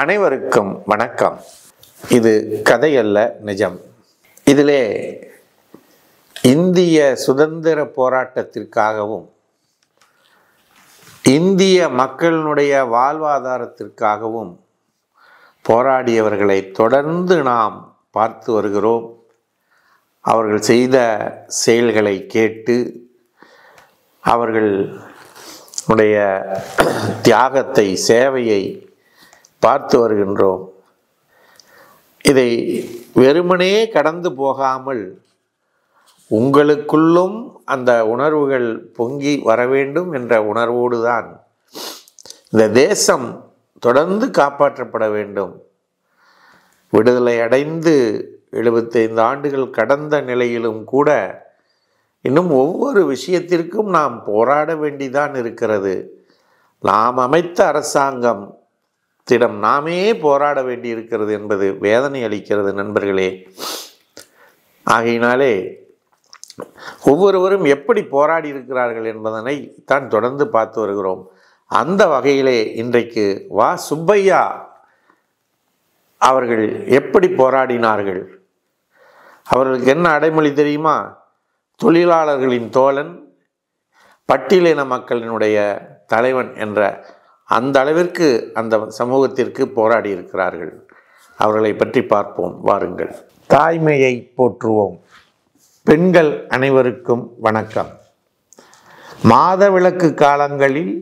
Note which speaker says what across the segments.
Speaker 1: அனைவருக்கும் வணக்கம் இது கதையல்ல நிஜம் இதிலே இந்திய சுதந்திர போராட்டத்திற்காகவும் இந்திய மக்களினுடைய வாழ்வாதாரத்திற்காகவும் போராடியவர்களை தொடர்ந்து நாம் பார்த்து வருகிறோம் அவர்கள் செய்த செயல்களை கேட்டு அவர்களுடைய தியாகத்தை சேவையை பார்த்து வருகின்றோம் இதை வெறுமனே கடந்து போகாமல் உங்களுக்குள்ளும் அந்த உணர்வுகள் பொங்கி வர வேண்டும் என்ற உணர்வோடு தான் இந்த தேசம் தொடர்ந்து காப்பாற்றப்பட வேண்டும் விடுதலை அடைந்து எழுபத்தைந்து ஆண்டுகள் கடந்த நிலையிலும் கூட இன்னும் ஒவ்வொரு விஷயத்திற்கும் நாம் போராட வேண்டிதான் இருக்கிறது நாம் அமைத்த அரசாங்கம் திடம் நாமே போராட வேண்டி இருக்கிறது என்பது வேதனை அளிக்கிறது நண்பர்களே ஆகையினாலே ஒவ்வொருவரும் எப்படி போராடி இருக்கிறார்கள் என்பதனை தான் தொடர்ந்து பார்த்து வருகிறோம் அந்த வகையிலே இன்றைக்கு வா சுப்பையா அவர்கள் எப்படி போராடினார்கள் அவர்களுக்கு என்ன அடைமொழி தெரியுமா தொழிலாளர்களின் தோழன் பட்டியலின மக்களினுடைய தலைவன் என்ற அந்த அளவிற்கு அந்த சமூகத்திற்கு போராடி இருக்கிறார்கள் அவர்களை பற்றி பார்ப்போம் வாருங்கள் தாய்மையை போற்றுவோம் பெண்கள் அனைவருக்கும் வணக்கம் விளக்கு காலங்களில்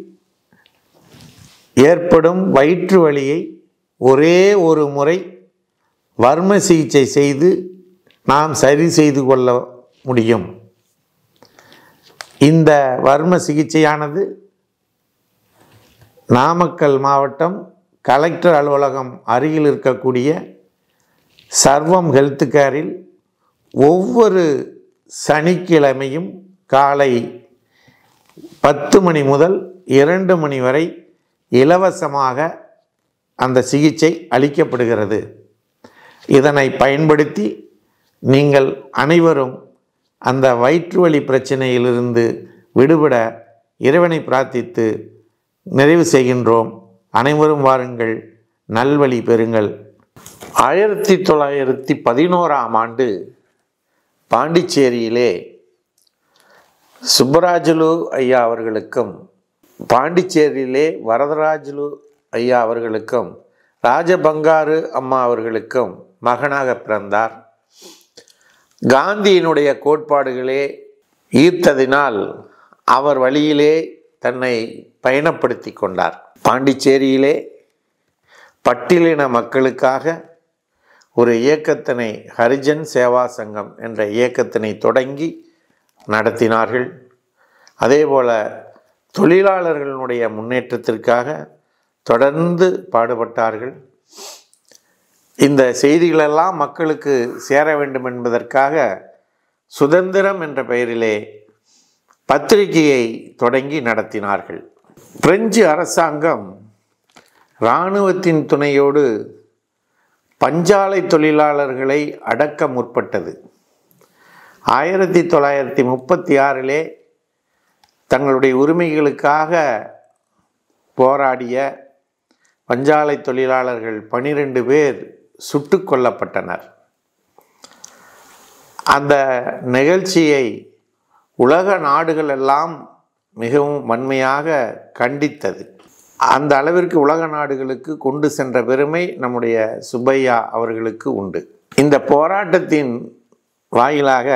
Speaker 1: ஏற்படும் வயிற்று வலியை ஒரே ஒரு முறை வர்ம சிகிச்சை செய்து நாம் சரி செய்து கொள்ள முடியும் இந்த வர்ம சிகிச்சையானது நாமக்கல் மாவட்டம் கலெக்டர் அலுவலகம் அருகில் இருக்கக்கூடிய சர்வம் ஹெல்த் கேரில் ஒவ்வொரு சனிக்கிழமையும் காலை பத்து மணி முதல் இரண்டு மணி வரை இலவசமாக அந்த சிகிச்சை அளிக்கப்படுகிறது இதனை பயன்படுத்தி நீங்கள் அனைவரும் அந்த வலி பிரச்சனையிலிருந்து விடுபட இறைவனை பிரார்த்தித்து நிறைவு செய்கின்றோம் அனைவரும் வாருங்கள் நல்வழி பெறுங்கள் ஆயிரத்தி தொள்ளாயிரத்தி பதினோராம் ஆண்டு பாண்டிச்சேரியிலே சுப்பராஜலு ஐயா அவர்களுக்கும் பாண்டிச்சேரியிலே வரதராஜலு ஐயா அவர்களுக்கும் ராஜபங்காரு அம்மா அவர்களுக்கும் மகனாக பிறந்தார் காந்தியினுடைய கோட்பாடுகளே ஈர்த்ததினால் அவர் வழியிலே தன்னை பயணப்படுத்தி கொண்டார் பாண்டிச்சேரியிலே பட்டியலின மக்களுக்காக ஒரு இயக்கத்தினை ஹரிஜன் சேவா சங்கம் என்ற இயக்கத்தினை தொடங்கி நடத்தினார்கள் அதேபோல் தொழிலாளர்களுடைய முன்னேற்றத்திற்காக தொடர்ந்து பாடுபட்டார்கள் இந்த செய்திகளெல்லாம் மக்களுக்கு சேர வேண்டும் என்பதற்காக சுதந்திரம் என்ற பெயரிலே பத்திரிகையை தொடங்கி நடத்தினார்கள் பிரெஞ்சு அரசாங்கம் இராணுவத்தின் துணையோடு பஞ்சாலை தொழிலாளர்களை அடக்க முற்பட்டது ஆயிரத்தி தொள்ளாயிரத்தி முப்பத்தி ஆறிலே தங்களுடைய உரிமைகளுக்காக போராடிய பஞ்சாலை தொழிலாளர்கள் பனிரெண்டு பேர் சுட்டு கொல்லப்பட்டனர் அந்த நிகழ்ச்சியை உலக நாடுகள் எல்லாம் மிகவும் வன்மையாக கண்டித்தது அந்த அளவிற்கு உலக நாடுகளுக்கு கொண்டு சென்ற பெருமை நம்முடைய சுப்பையா அவர்களுக்கு உண்டு இந்த போராட்டத்தின் வாயிலாக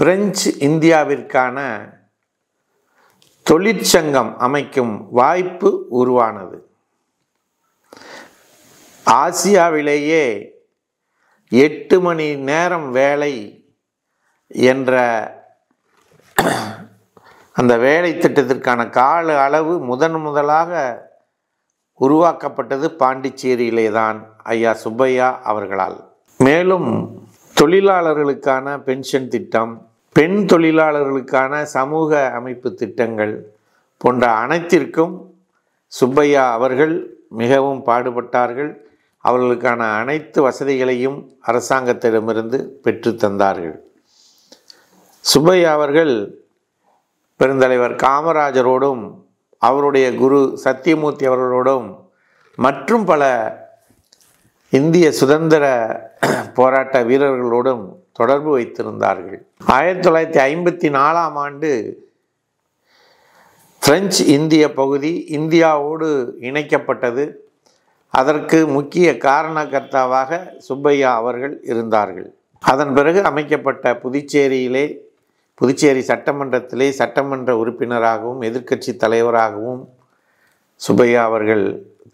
Speaker 1: பிரெஞ்சு இந்தியாவிற்கான தொழிற்சங்கம் அமைக்கும் வாய்ப்பு உருவானது ஆசியாவிலேயே எட்டு மணி நேரம் வேலை என்ற அந்த வேலை திட்டத்திற்கான கால அளவு முதன் முதலாக உருவாக்கப்பட்டது பாண்டிச்சேரியிலே தான் ஐயா சுப்பையா அவர்களால் மேலும் தொழிலாளர்களுக்கான பென்ஷன் திட்டம் பெண் தொழிலாளர்களுக்கான சமூக அமைப்பு திட்டங்கள் போன்ற அனைத்திற்கும் சுப்பையா அவர்கள் மிகவும் பாடுபட்டார்கள் அவர்களுக்கான அனைத்து வசதிகளையும் அரசாங்கத்திடமிருந்து பெற்று தந்தார்கள் சுப்பையா அவர்கள் பெருந்தலைவர் காமராஜரோடும் அவருடைய குரு சத்தியமூர்த்தி அவர்களோடும் மற்றும் பல இந்திய சுதந்திர போராட்ட வீரர்களோடும் தொடர்பு வைத்திருந்தார்கள் ஆயிரத்தி தொள்ளாயிரத்தி ஐம்பத்தி நாலாம் ஆண்டு பிரெஞ்சு இந்திய பகுதி இந்தியாவோடு இணைக்கப்பட்டது அதற்கு முக்கிய காரணக்கர்த்தாவாக சுப்பையா அவர்கள் இருந்தார்கள் அதன் பிறகு அமைக்கப்பட்ட புதுச்சேரியிலே புதுச்சேரி சட்டமன்றத்திலே சட்டமன்ற உறுப்பினராகவும் எதிர்க்கட்சி தலைவராகவும் சுப்பையா அவர்கள்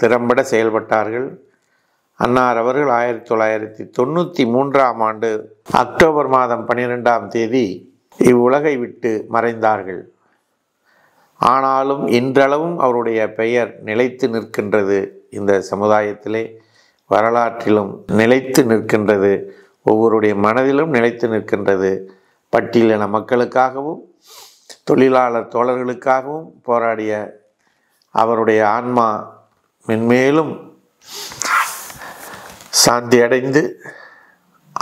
Speaker 1: திறம்பட செயல்பட்டார்கள் அன்னார் அவர்கள் ஆயிரத்தி தொள்ளாயிரத்தி தொண்ணூற்றி மூன்றாம் ஆண்டு அக்டோபர் மாதம் பன்னிரெண்டாம் தேதி இவ்வுலகை விட்டு மறைந்தார்கள் ஆனாலும் இன்றளவும் அவருடைய பெயர் நிலைத்து நிற்கின்றது இந்த சமுதாயத்திலே வரலாற்றிலும் நிலைத்து நிற்கின்றது ஒவ்வொருடைய மனதிலும் நிலைத்து நிற்கின்றது பட்டியலின மக்களுக்காகவும் தொழிலாளர் தோழர்களுக்காகவும் போராடிய அவருடைய ஆன்மா மென்மேலும் சாந்தி அடைந்து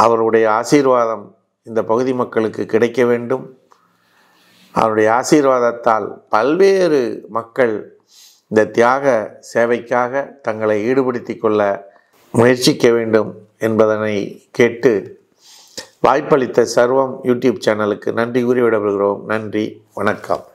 Speaker 1: அவருடைய ஆசீர்வாதம் இந்த பகுதி மக்களுக்கு கிடைக்க வேண்டும் அவருடைய ஆசீர்வாதத்தால் பல்வேறு மக்கள் இந்த தியாக சேவைக்காக தங்களை ஈடுபடுத்தி கொள்ள முயற்சிக்க வேண்டும் என்பதனை கேட்டு வாய்ப்பளித்த சர்வம் யூடியூப் சேனலுக்கு நன்றி கூறி விடப்படுகிறோம் நன்றி வணக்கம்